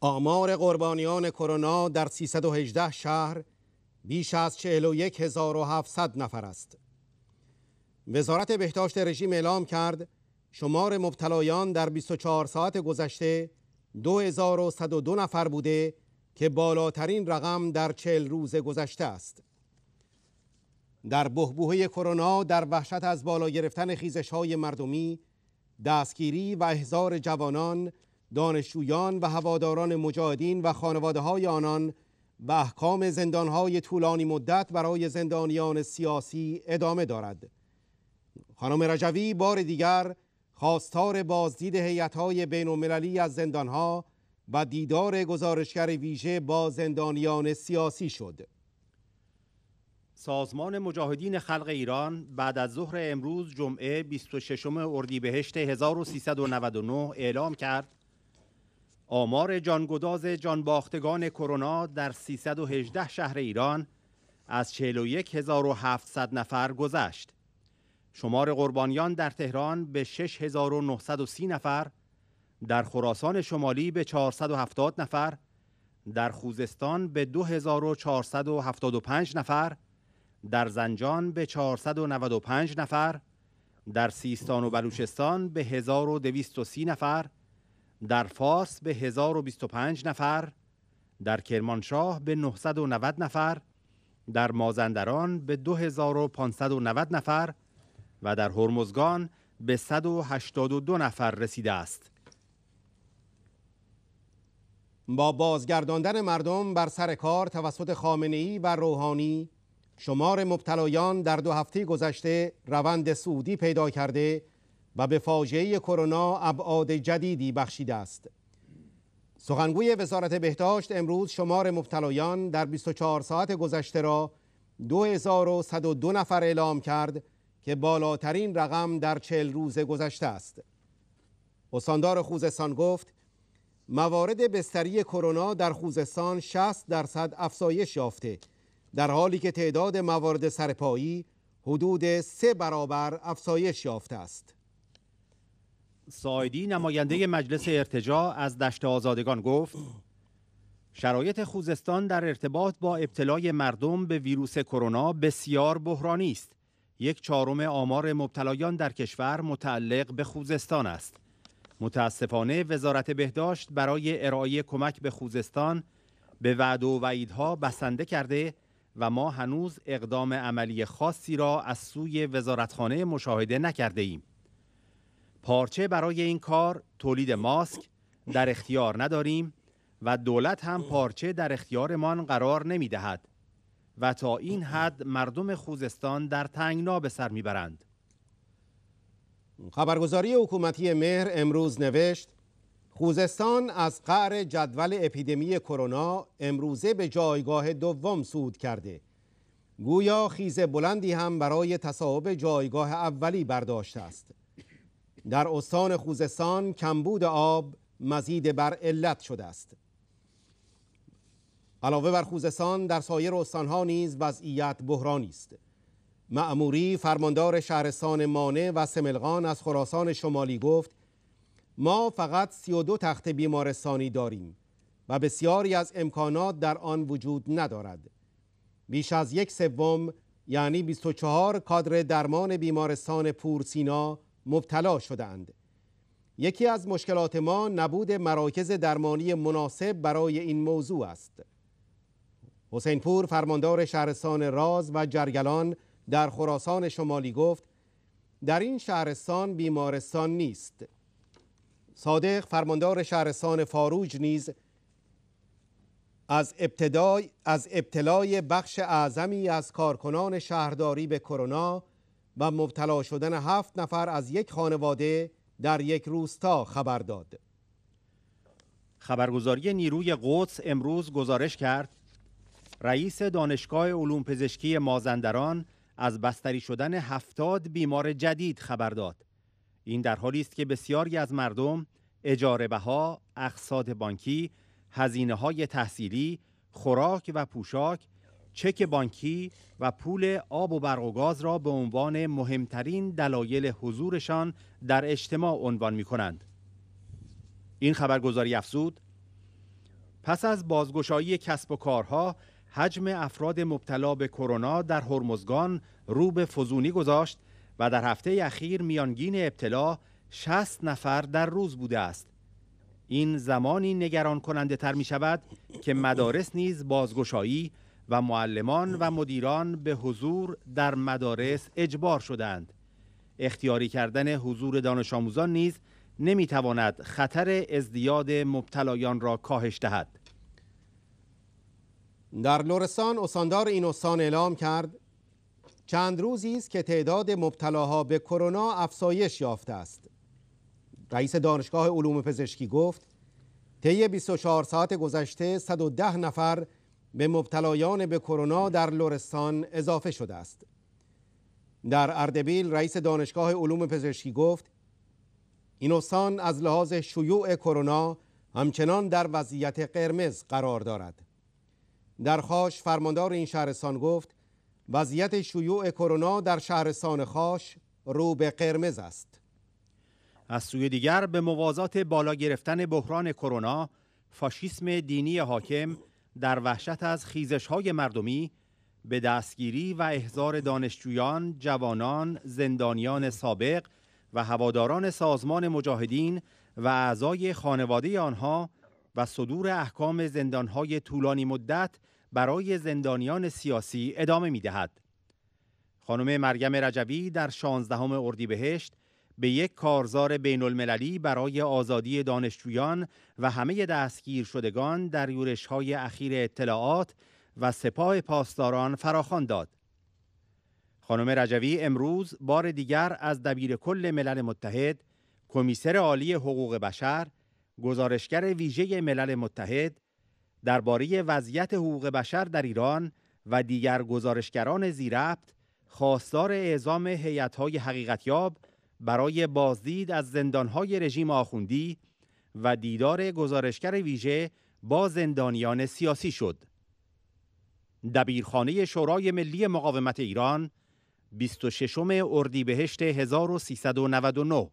آمار قربانیان کرونا در 318 شهر بیش از 41700 نفر است. وزارت بهداشت رژیم اعلام کرد شمار مبتلایان در 24 ساعت گذشته 2102 نفر بوده که بالاترین رقم در 40 روز گذشته است. در بهبوهه کرونا در وحشت از بالا گرفتن خیزش های مردمی دستگیری و احضار جوانان دانشجویان و هواداران مجاهدین و خانواده های آنان به احکام زندان های طولانی مدت برای زندانیان سیاسی ادامه دارد خانم رجوی بار دیگر خواستار بازدید حیط های بین از زندان ها و دیدار گزارشگر ویژه با زندانیان سیاسی شد سازمان مجاهدین خلق ایران بعد از ظهر امروز جمعه 26 اردیبهشت 1399 اعلام کرد آمار جانگداز جانباختگان کرونا در 318 شهر ایران از 41700 نفر گذشت. شمار قربانیان در تهران به 6930 نفر، در خراسان شمالی به 470 نفر، در خوزستان به 2475 نفر، در زنجان به 495 نفر، در سیستان و بلوچستان به 1230 نفر، در فاس به 1025 نفر، در کرمانشاه به 990 نفر، در مازندران به 2590 نفر و در هرمزگان به 182 نفر رسیده است. با بازگرداندن مردم بر سر کار توسط ای و روحانی شمار مبتلایان در دو هفته گذشته روند سعودی پیدا کرده و به فاجعه کرونا ابعاد جدیدی بخشیده است سخنگوی وزارت بهداشت امروز شمار مبتلایان در 24 ساعت گذشته را 2102 نفر اعلام کرد که بالاترین رقم در 40 روز گذشته است استاندار خوزستان گفت موارد بستری کرونا در خوزستان 60 درصد افزایش یافته در حالی که تعداد موارد سرپایی حدود سه برابر افزایش یافته است سایدی نماینده مجلس ارتجاع از دشت آزادگان گفت شرایط خوزستان در ارتباط با ابتلای مردم به ویروس کرونا بسیار بحرانی است. یک چهارم آمار مبتلایان در کشور متعلق به خوزستان است. متاسفانه وزارت بهداشت برای ارائه کمک به خوزستان به وعد و وعیدها بسنده کرده و ما هنوز اقدام عملی خاصی را از سوی وزارتخانه مشاهده نکرده ایم. پارچه برای این کار تولید ماسک در اختیار نداریم و دولت هم پارچه در اختیارمان قرار نمی دهد و تا این حد مردم خوزستان در تنگنا به سر برند. خبرگزاری حکومتی مهر امروز نوشت خوزستان از قعر جدول اپیدمی کرونا امروزه به جایگاه دوم صعود کرده گویا خیز بلندی هم برای تصاحب جایگاه اولی برداشته است در استان خوزستان کمبود آب مزید بر علت شده است علاوه بر خوزستان در سایر ها نیز وضعیت بحرانی است معموری فرماندار شهرستان مانه و سملغان از خراسان شمالی گفت ما فقط 32 تخت بیمارستانی داریم و بسیاری از امکانات در آن وجود ندارد بیش از یک سوم یعنی 24 کادر درمان بیمارستان پورسینا مبتلا شده یکی از مشکلات ما نبود مراکز درمانی مناسب برای این موضوع است. حسین پور فرماندار شهرستان راز و جرگلان در خراسان شمالی گفت در این شهرستان بیمارستان نیست. صادق فرماندار شهرستان فاروج نیز از ابتدای از ابتلای بخش اعظمی از کارکنان شهرداری به کرونا و مبتلا شدن هفت نفر از یک خانواده در یک روستا خبر داد خبرگزاری نیروی قدس امروز گزارش کرد رئیس دانشگاه علوم پزشکی مازندران از بستری شدن هفتاد بیمار جدید خبر داد این در حالی است که بسیاری از مردم اجاره بها، اقساط بانکی، هزینه های تحصیلی، خوراک و پوشاک چک بانکی و پول آب و برق و گاز را به عنوان مهمترین دلایل حضورشان در اجتماع عنوان می کنند. این خبرگزاری افزود پس از بازگشایی کسب و کارها حجم افراد مبتلا به کرونا در هرمزگان رو به فزونی گذاشت و در هفته اخیر میانگین ابتلا 60 نفر در روز بوده است. این زمانی نگران کننده تر می شود که مدارس نیز بازگشایی و معلمان و مدیران به حضور در مدارس اجبار شدند اختیاری کردن حضور دانش آموزان نیز نمیتواند خطر ازدیاد مبتلایان را کاهش دهد در لورستان استاندار این استان اعلام کرد چند روزی است که تعداد مبتلاها به کرونا افزایش یافته است رئیس دانشگاه علوم پزشکی گفت طی 24 ساعت گذشته 110 نفر به مبتلایان به کرونا در لرستان اضافه شده است در اردبیل رئیس دانشگاه علوم پزشکی گفت این استان از لحاظ شیوع کرونا همچنان در وضعیت قرمز قرار دارد در خاش فرماندار این شهرستان گفت وضعیت شیوع کرونا در شهرستان خاش رو به قرمز است از سوی دیگر به موازات بالا گرفتن بحران کرونا فاشیسم دینی حاکم در وحشت از خیزش های مردمی به دستگیری و احضار دانشجویان، جوانان، زندانیان سابق و هواداران سازمان مجاهدین و اعضای خانواده آنها و صدور احکام زندانهای طولانی مدت برای زندانیان سیاسی ادامه می دهد. خانم مریم رجبی در 16 اردیبهشت به یک کارزار بین المللی برای آزادی دانشجویان و همه دستگیر شدگان در یورش های اخیر اطلاعات و سپاه پاسداران فراخوان داد. خانم رجوی امروز بار دیگر از دبیر کل ملل متحد، کمیسر عالی حقوق بشر، گزارشگر ویژه ملل متحد درباره وضعیت حقوق بشر در ایران و دیگر گزارشگران زیربط خواستار اعزام هیئت‌های حقیقتیاب برای بازدید از زندانهای رژیم آخوندی و دیدار گزارشگر ویژه با زندانیان سیاسی شد. دبیرخانه شورای ملی مقاومت ایران 26 اردیبهشت 1399